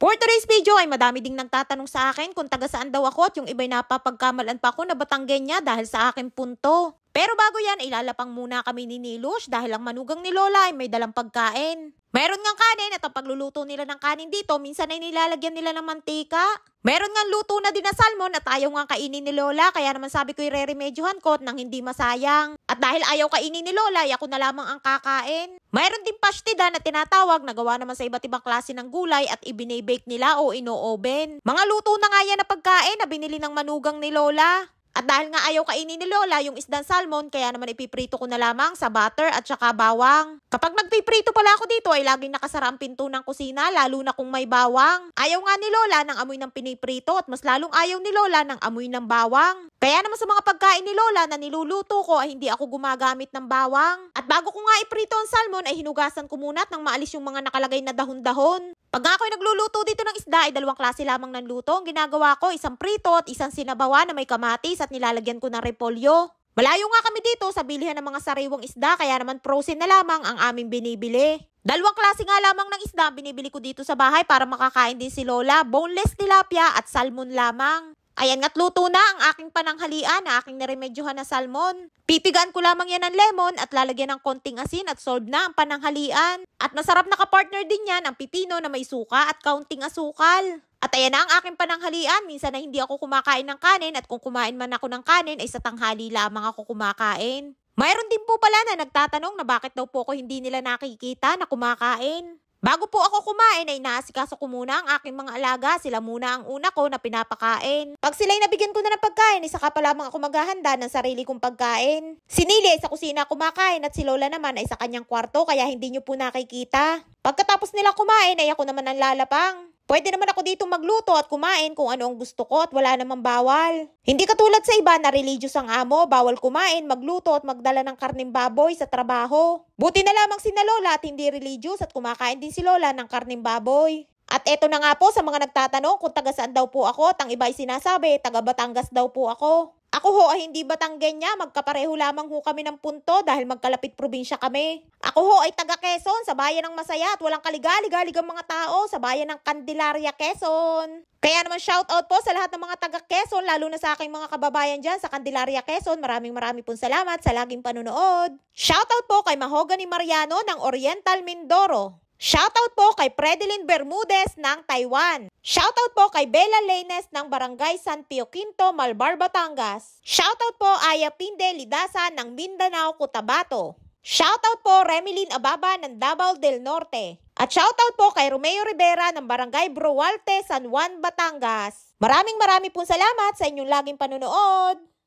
For today's video ay madami ding nagtatanong sa akin kung taga saan daw ako at yung iba'y napapagkamalan pa ako na Batanggen dahil sa aking punto. Pero bago yan, ilalapang muna kami ni Nilush dahil ang manugang ni Lola ay may dalang pagkain. Meron ngang kanin, at pagluluto nila ng kanin dito, minsan ay nilalagyan nila ng mantika. Meron ngang luto na din na salmon at ayaw nga kainin ni Lola, kaya naman sabi ko i-remedyohan ko nang hindi masayang. At dahil ayaw kainin ni Lola, ako na lamang ang kakain. Meron din pastida na tinatawag na gawa naman sa iba't ibang klase ng gulay at ibinibake nila o ino-oven. Mga luto na nga yan na pagkain na binili ng manugang ni Lola. At dahil nga ayaw kainin ni Lola yung isdang salmon, kaya naman ipiprito ko na lamang sa butter at saka bawang. Kapag nagpiprito pala ako dito ay laging nakasara ang pinto ng kusina, lalo na kung may bawang. Ayaw nga ni Lola ng amoy ng piniprito at mas lalong ayaw ni Lola ng amoy ng bawang. Kaya naman sa mga pagkain ni Lola na niluluto ko ay hindi ako gumagamit ng bawang. At bago ko nga iprito ang salmon ay hinugasan ko muna at nang maalis yung mga nakalagay na dahon-dahon. Pag ay nagluluto dito ng isda ay dalawang klase lamang ng luto. Ang ginagawa ko, isang prito at isang sinabawa na may kamatis at nilalagyan ko ng repolyo. Malayo nga kami dito sa bilihan ng mga sariwang isda kaya naman frozen na lamang ang aming binibili. Dalawang klase nga lamang ng isda binibili ko dito sa bahay para makakain din si Lola, boneless tilapia at salmon lamang. Ayan nga't luto na ang aking pananghalian na aking niremedyohan na salmon. Pipigaan ko lamang yan ng lemon at lalagyan ng konting asin at solve na ang pananghalian. At masarap na kapartner din yan ang pipino na may suka at kaunting asukal. At ayan na ang aking pananghalian. Minsan na hindi ako kumakain ng kanin at kung kumain man ako ng kanin ay sa tanghali lamang ako kumakain. Mayroon din po pala na nagtatanong na bakit daw po ako hindi nila nakikita na kumakain. Bago po ako kumain ay naasikaso ko muna ang aking mga alaga. Sila muna ang una ko na pinapakain. Pag sila'y nabigyan ko na ng pagkain, isa ka pa lamang ako maghahanda ng sarili kong pagkain. Si Nili ay sa kusina kumakain at si Lola naman ay sa kanyang kwarto kaya hindi nyo po nakikita. Pagkatapos nila kumain ay ako naman ang lalapang. Pwede naman ako dito magluto at kumain kung ano ang gusto ko at wala namang bawal. Hindi katulad sa iba na religious ang amo, bawal kumain, magluto at magdala ng karning baboy sa trabaho. Buti na lamang si Lola at hindi religious at kumakain din si Lola ng karning baboy. At eto na nga po sa mga nagtatanong kung taga saan daw po ako at ang iba'y sinasabi, taga Batangas daw po ako. Ako ho ay hindi batanggen niya, magkapareho lamang ho kami ng punto dahil magkalapit probinsya kami. Ako ho ay taga Quezon, sa bayan ng Masaya at walang kaligalig-galig ang mga tao sa bayan ng Candelaria, Quezon. Kaya naman shoutout po sa lahat ng mga taga Quezon, lalo na sa aking mga kababayan dyan sa Candelaria, Quezon. Maraming maraming pong salamat sa laging panunood. Shoutout po kay Mahogany Mariano ng Oriental Mindoro. Shoutout po kay Predeline Bermudez ng Taiwan. Shoutout po kay Bella Lenes ng Barangay San Pio Quinto, Malbar, Batangas. Shoutout po Aya Pinde Lidasa ng Mindanao, Cotabato. Shoutout po Remilyn Ababa ng Davao del Norte. At shoutout po kay Romeo Rivera ng Barangay Broalte, San Juan, Batangas. Maraming marami pong salamat sa inyong laging panunood.